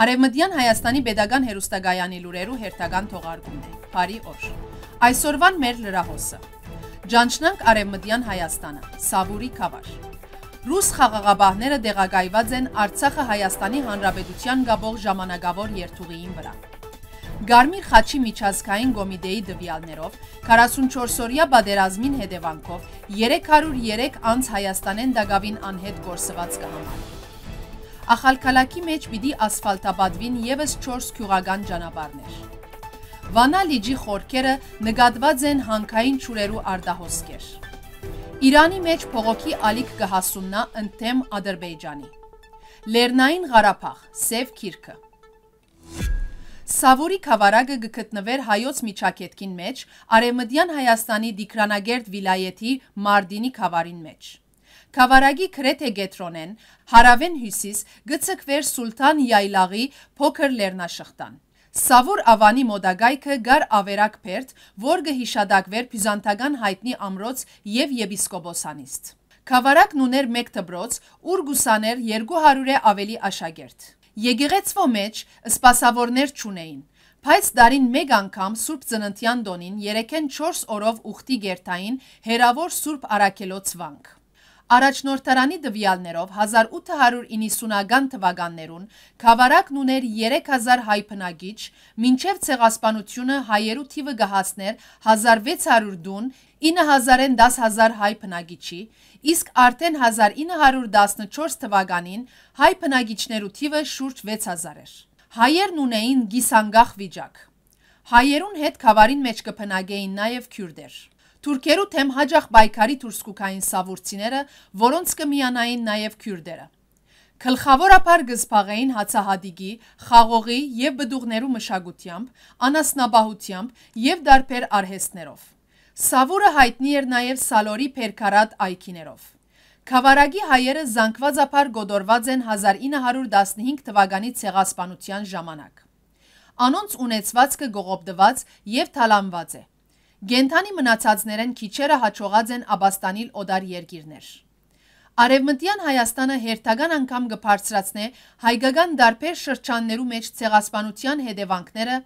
Արևմտյան Հայաստանի Պետական Հերոստագայանի լուրերու հերթական թողարկումն է։ Բարի օր։ Այսօրվան մեր լրահոսը։ Ճանչնանք Արևմտյան Հայաստանը։ Սաբուրի խավար։ Ռուս խաղաղապահները դեղակայված են Արցախը Հայաստանի Հանրապետության գաբող ժամանակավոր երթուղիին վրա։ Գարմիր խաչի միջազգային գոմիտեի դվյալներով 44-օրյա բادرազմին հետևանքով 303 անց Հայաստանեն դակավին անհետ կորսված կհամարի։ Ախալքալակի մեջ պիտի ասֆալտապատվին եւս 4 քյուղական ճանապարհներ։ Վանա լիճի խորքերը նկատված են հանքային ճուրերու արտահոսքեր։ Իրանի մեջ փողոքի ալիք կհասուննա ընդեմ Ադրբեջանի։ Լեռնային Ղարաբաղ, Սև քիրքը։ Սավորի Խավարագը գտնվեր հայոց միջակետքին մեջ, արևմտյան Հայաստանի Դիկրանագերտ վիլայեթի Մարդինի Խավարին մեջ։ Քավարագի Քրեթե Գետրոնեն, հարավեն հյուսիս գցկվեր Սուլտան Յայլաղի փոքր լեռնաշղթան։ Սավոր ավանի մոդագայքը գար ավերակ Փերտ, որ գհիշադակվեր Բյուզանդական հայտնի ամրոց եւ եպիսկոպոսանիստ։ Քավարակն ուներ 1 դբրոց, ուր գուսաներ 200-է ավելի աշակերտ։ Եգեգեցվո մեջ սպասավորներ չունեին։ Բայց դարին մեկ անգամ Սուրբ Ծննդյան տոնին 3-ն 4 օրով ուխտի գերտային հերավոր Սուրբ Արաքելոց վանք։ Առաջնորդարանի դվյալներով 1890-ական թվականներուն Քավարակն ուներ 3000 հայ բնակիչ, մինչև ցեղասպանությունը հայերու թիվը գահացներ 1600 դուն, 9000-ն 10000 հայ բնակիչի, իսկ արդեն 1914 թվականին հայ բնակիչներու թիվը շուրջ 6000 էր։ Հայերն ունեին գիսանգախ վիճակ։ Հայերուն հետ Քավարին մեջ կփնակեին նաև քյուրդեր։ Թուրքերու թեմ հաջախ բայքարի թուրսկուկային սավուրցիները, որոնց կմիանային նաև քյուրդերը։ Կլխավորապար գզպաղեին հացահադիգի, խաղողի և բդուղներու մշագությամբ, անասնաբահությամբ և դարպեր արհեսներով։ Սավուրը հայտնի էր նաև Սալորի պերքարատ այքիներով։ Կավարագի հայերը զանգվածապար գոդորված են 1915 թվագանի ծեղասպանության ժամանակ։ Անոնց ունեցվածքը գողոպդված և թալանված է։ Գենթանի մնացածներեն քիչերը հաջողած են Աբաստանիլ օդար երկիրներ։ Արևմտյան Հայաստանը հերթական անգամ գբարձրացնե հայկական դարբեր շրջաններու մեջ ցեղասպանության հետևանքները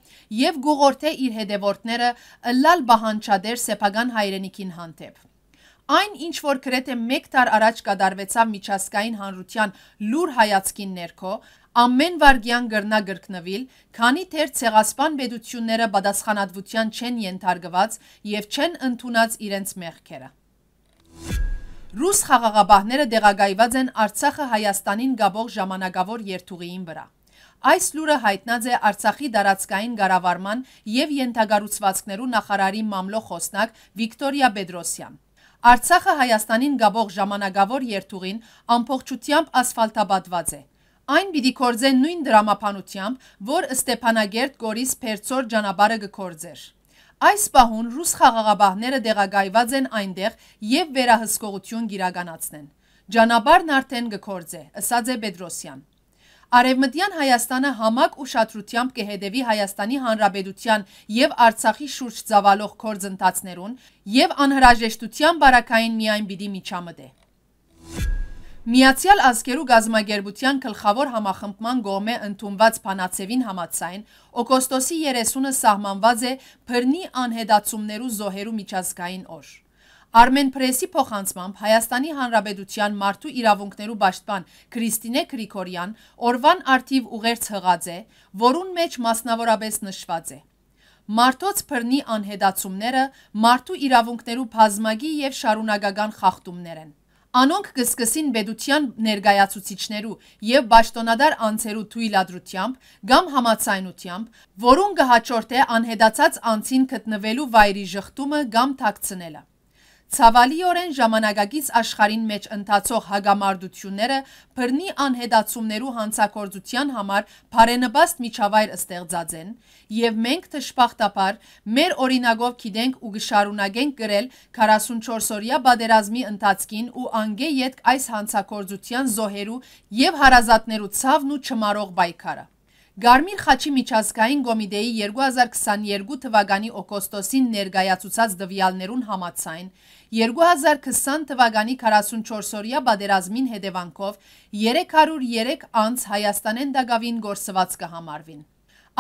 եւ գողորթե իր հետևորդները լալ բահանչադեր սեփական հայրենիքին հանդեպ։ Այն ինչ որ գրեթե 1 դար առաջ կդարվեցավ միջազգային հանրության լուր հայացքին ներքո, ամեն վարգյան գրնա գրկնվել, քանի թեր ցեղասպան պետությունները պատասխանատվության չեն ենթարկված եւ չեն ընդունած իրենց մեղքերը։ Ռուս խաղաղապահները դեղագայված են Արցախը Հայաստանին գաբող ժամանակավոր երթուղիին վրա։ Այս լուրը հայտնած է Արցախի դարածքային ղարավարման եւ յենթագարուցվածքներու նախարարի մամլո խոսնակ Վիկտորիա Պետրոսյան։ Արցախը Հայաստանին գաբող ժամանակավոր երթուղին ամբողջությամբ ասֆալտաբատված է։ Այն պիտի կորձեն նույն դրամապանությամբ, որ Ստեփանագերտ Գորիս Փերծոր ճանապարհը կկործեր։ Այս պահուն ռուս խաղաղապահները դեղագայված են այնտեղ եւ վերահսկողություն գիրականացնեն։ Ճանապարհն արդեն կկործե, ըսած է Պետրոսյան։ Արևմտյան Հայաստանը համակ ուշադրությամբ կհետևի Հայաստանի Հանրապետության եւ Արցախի շուրջ ծավալող կորձընթացներուն եւ անհրաժեշտության բարակային միայն պիտի միջամտե։ Միացյալ ազգերու գազագերբության գլխավոր համախմբման գոմե ընդունված բանացևին համաձայն օգոստոսի 30-ը սահմանված է բռնի անհետացումներու զոհերու միջազգային օր։ Արմենպրեսի փոխանցմամբ Հայաստանի Հանրապետության մարդու իրավունքներու պաշտպան Քրիստինե Գրիգորյան օրվան արդիվ ուղերձ հղած է, որուն մեջ մասնավորապես նշված է. Մարդոց բռնի անհետացումները մարդու իրավունքներու բազմագի եւ շարունակական խախտումներ են։ Անոնք կսկսին բեդության ներգայացուցիչներու եւ ճշտոնադար անձերու թույլատրությամբ կամ համացայնությամբ, որոնք կհաջորդե անհետացած անձին գտնվելու վայրի շղթումը կամ թաքցնելը։ Ցավալիորեն ժամանակակից աշխարհին մեջ ընթացող հագամարդությունները բռնի անհետացումներու հանցակործության համար բարենպաստ միջավայր ստեղծած են եւ մենք ճշփախտաբար մեր օրինագով գիտենք ու գշարունակենք գրել 44-օրյա բادرազմի ընթացքին ու անգե յետք այս հանցակործության զոհերու եւ հարազատներու ցավն ու չմարող պայքարը Գարմիր խաչի միջազգային գոմիդեի 2022 թվագանի օգոստոսին ներգայացուցած դվյալներուն համացայն, 2020 թվագանի 44-օրյա բادرազմին հետևանքով 303 անց Հայաստանեն դագավին գործված կհամարվին։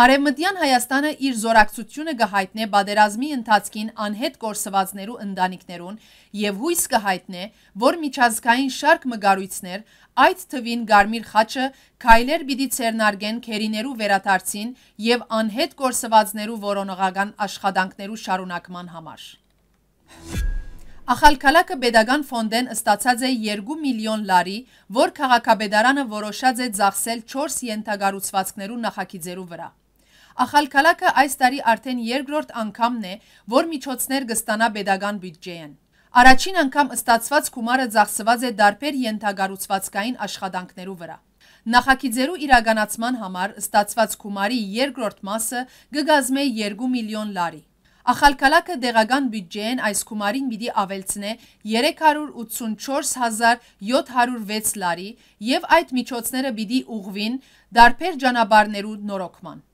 Արևմտյան Հայաստանը իր զորակցությունը կհայտնե բادرազմի ընթացքին անհետ կորսվածներու ընտանիքներուն եւ հույս կհայտնե, որ միջազգային շարք մգարույցներ Այդ թվին Գարմիր խաչը քայլեր պիտի ցերնարգեն քերիներու վերադարձին եւ անհետ կորսվածներու որոնողական աշխատանքներու շարունակման համար։ Ախալքալակը pedagogan ֆոնդեն ստացած է 2 միլիոն լարի, որ քաղաքապետարանը որոշած է ծախսել 4 յենթագարուցվածքներու նախագիծերու վրա։ Ախալքալակը այս տարի արդեն երկրորդ անգամն է, որ միջոցներ կստանա pedagogan բյուջեին։ Առաջին անգամ ստացված գումարը ծախսված է դարբեր ենթագառուցվածքային աշխատանքներու վրա։ Նախագիծերու իրականացման համար ստացված գումարի երկրորդ մասը կգազմե 2 միլիոն լարի։ Ախալկալակը դեղական բյուջեեն այս գումարին պիտի ավելցնե 384706 լարի եւ այդ միջոցները պիտի ուղվին դարբեր ճանապարհներու նորոգման։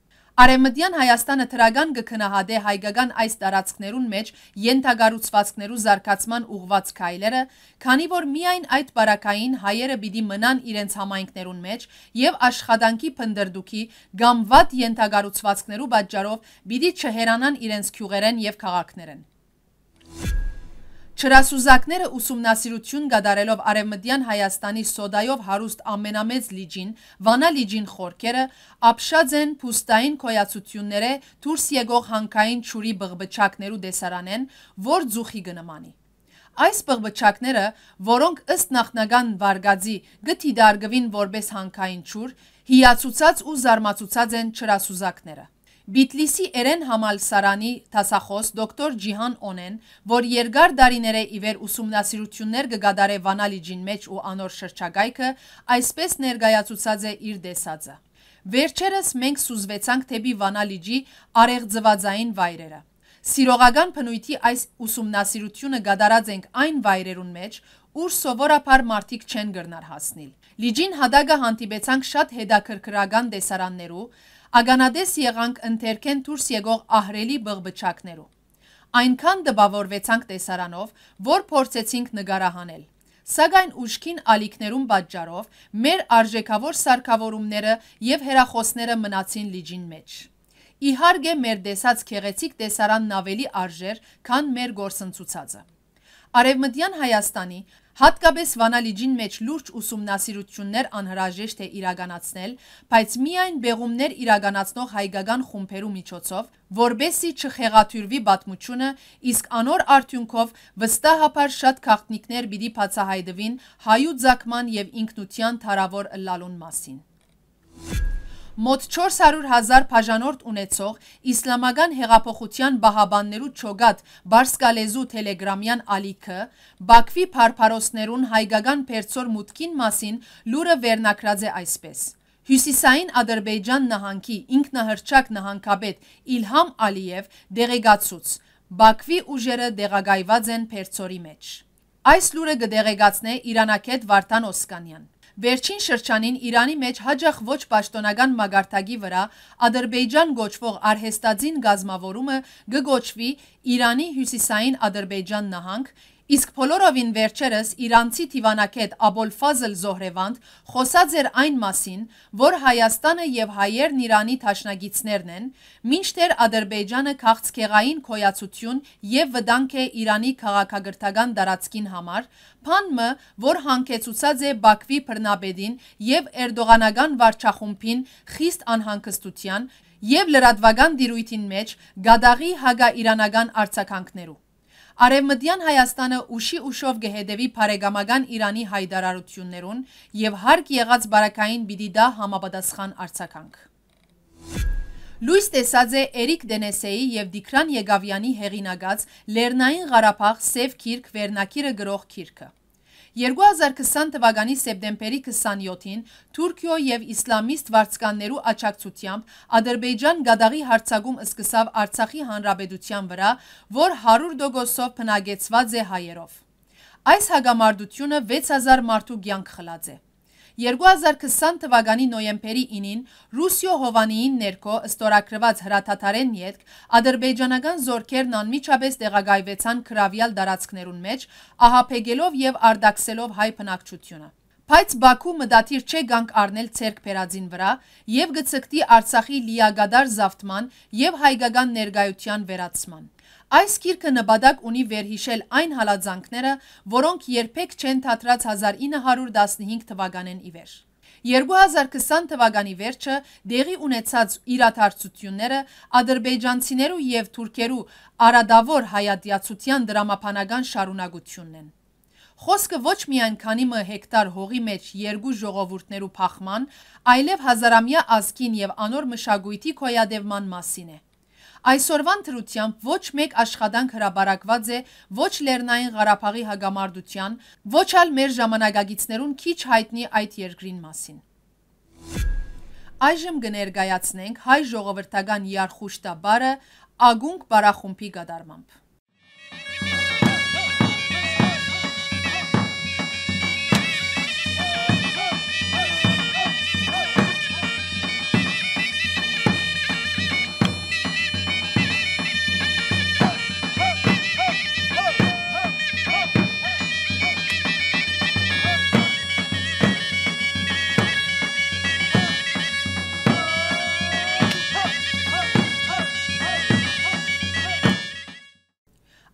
Արևմտյան Հայաստանը թրագան կքնահադե հայկական այս տարածքներուն մեջ ենթագարուցվածքներու զարգացման ուղված քայլերը, քանի որ միայն այդ բարակային հայերը պիտի մնան իրենց համայնքներուն մեջ եւ աշխատանքի փնդրդուքի կամ վատ ենթագարուցվածքներու պատճառով պիտի չհերանան իրենց քյուղերեն եւ քաղաքներեն։ Չրասուզակները ուսումնասիրություն գադարելով արևմտյան Հայաստանի սոդայով հարուստ ամենամեծ լիջին, վանա լիջին խորքերը, ապշած են պուստային կոյացություններ է թուրս եգող հանքային չուրի բղբճակներու դեսարանեն, որ ձուխի գնմանի։ Այս բղբճակները, որոնք ըստ նախնական վարգածի գտի դարգվին որպես հանքային չուր, հիացուցած ու զարմացուցած են չրասուզակները։ Բիտլիսի Էրեն համալսարանի տասախոս դոկտոր Ջիհան Օնեն, որ երկար դարիներ է իվեր ուսումնասիրություններ գգադարե Վանալիջին մեջ ու անոր շրջագայքը, այսպես ներգայացուցած է իր դեսածը։ Վերջերս մենք սուզվեցանք թեպի Վանալիջի արեղձվածային վայրերը։ Սիրողական փնույթի այս ուսումնասիրությունը գդարած ենք այն վայրերուն մեջ, ուր սովորաբար մարդիկ չեն գրնար հասնիլ։ Լիջին հադագը հանդիպեցանք շատ հետաքրքրական դեսարաններու, ագանադես եղանք ընթերքեն դուրս եկող ահրելի բղբճակներով։ Այնքան դպավորվեցանք տեսարանով, որ փորձեցինք նկարահանել։ Սակայն ուշքին ալիքներում պատճառով մեր արժեքավոր սարքավորումները եւ հերախոսները մնացին լիջին մեջ։ Իհարկե մեր տեսած քեղեցիկ տեսարանն ավելի արժեր, քան մեր գործընծուցածը։ Արևմտյան Հայաստանի Հատկապես վանալիջին մեջ լուրջ ուսումնասիրություններ անհրաժեշտ է իրագանացնել, բայց միայն բեղումներ իրագանացնող հայգական խումբերու միջոցով, որբեսի չխեղաթյուրվի բատմությունը, իսկ անոր արդյունքով վստահապար շատ քաղտնիքներ բիդի բացահայտվին հայու ձակման եւ ինքնության թարավոր լալուն մասին մոտ 400.000 բաժանորդ ունեցող իսլամական հեղափոխության բահաբաններու ճոգատ բարսկալեզու տելեգրամյան ալիքը Բաքվի փարփարոսներուն հայկական բերձոր մուտքին մասին լուրը վերնակրած է այսպես. Հյուսիսային Ադրբեջան նահանգի ինքնահռչակ նահանգապետ Իլհամ Ալիև դեղեկացուց Բաքվի ուժերը դեղագայված են Փերծորի մեջ։ Այս լուրը գդեղեկացնե Իրանակետ Վարդան Օսկանյան։ Վերջին շրջանին Իրանի մեջ հաջախ ոչ պաշտոնական մագարտագի վրա Ադրբեջան գոչվող արհեստաձին գազմավորումը գգոչվի Իրանի հյուսիսային Ադրբեջան նահանգ Իսկ փոլորովին վերջերս Իրանցի Տիվանակետ Աբոլֆազլ Զոհրևանդ խոսած էր այն մասին, որ Հայաստանը եւ հայերն Իրանի ճաշնագիցներն են, մինչդեռ Ադրբեջանը քաղցկեղային քոյացություն եւ վտանգ է Իրանի քաղաքագրթական տարածքին համար, Փանմը, որ հանգեցուցած է Բաքվի բռնաբեդին եւ Էրդողանական վարչախումբին խիստ անհանգստության եւ լրատվական դիրույթին մեջ գադաղի հագա իրանական արցականքներով Արևմտյան Հայաստանը ուշի ուշով գհեդևի բարեկամական Իրանի հայդարարություններուն եւ հարկ եղած բարակային պիտի դա համապատասխան արձականք։ Լույս տեսած է Էրիկ Դենեսեի եւ Դիքրան Եգավյանի հեղինակած Լեռնային Ղարաբաղ Սև Քիրք վերնակիրը գրող քիրքը։ 2020 թվականի սեպտեմբերի 27-ին Թուրքիո եւ իսլամիստ վարձկաններու աչակցությամբ Ադրբեջան գադաղի հարցակում սկսավ Արցախի հանրապետության վրա, որ 100%-ով բնագեցված է հայերով։ Այս հագամարտությունը 6000 մարդու կյանք խլած է։ 2020 թվականի նոյեմբերի 9-ին Ռուսիո Հովանիին ներքո ստորագրված հրաթաթարեն յետք ադրբեջանական զորքերն անմիջապես տեղակայվեցան քրավյալ տարածքներուն մեջ, ահապեգելով եւ արդակսելով հայ բնակչությունը։ Բայց Բաքու մտադիր չէ գանք առնել ցերկ բերածին վրա եւ գցկտի Արցախի լիագադար զավթման եւ հայկական ներգայության վերացման։ Այս գիրքը նպատակ ունի վերհիշել այն հալածանքները, որոնք երբեք չեն թատրած 1915 թվականեն ի վեր։ 2020 թվականի վերջը դեղի ունեցած իրաթարցությունները ադրբեջանցիներու եւ թուրքերու արադավոր հայատյացության դրամապանական շարունակությունն են։ Խոսքը ոչ միայն քանի մը հեկտար հողի մեջ երկու ժողովուրդներու փախման, այլև հազարամյա ազգին եւ անոր մշակույթի կոյադևման մասին է։ Այսօրվան թրությամբ ոչ մեկ աշխատանք հրաբարակված է ոչ Լեռնային Ղարաբաղի հագամարդության, ոչ այլ մեր ժամանակագիցներուն քիչ հայտնի այդ երկրին մասին։ Այժմ կներկայացնենք հայ ժողովրդական իարխուշտաբարը ագունք բարախումբի գադարմամբ։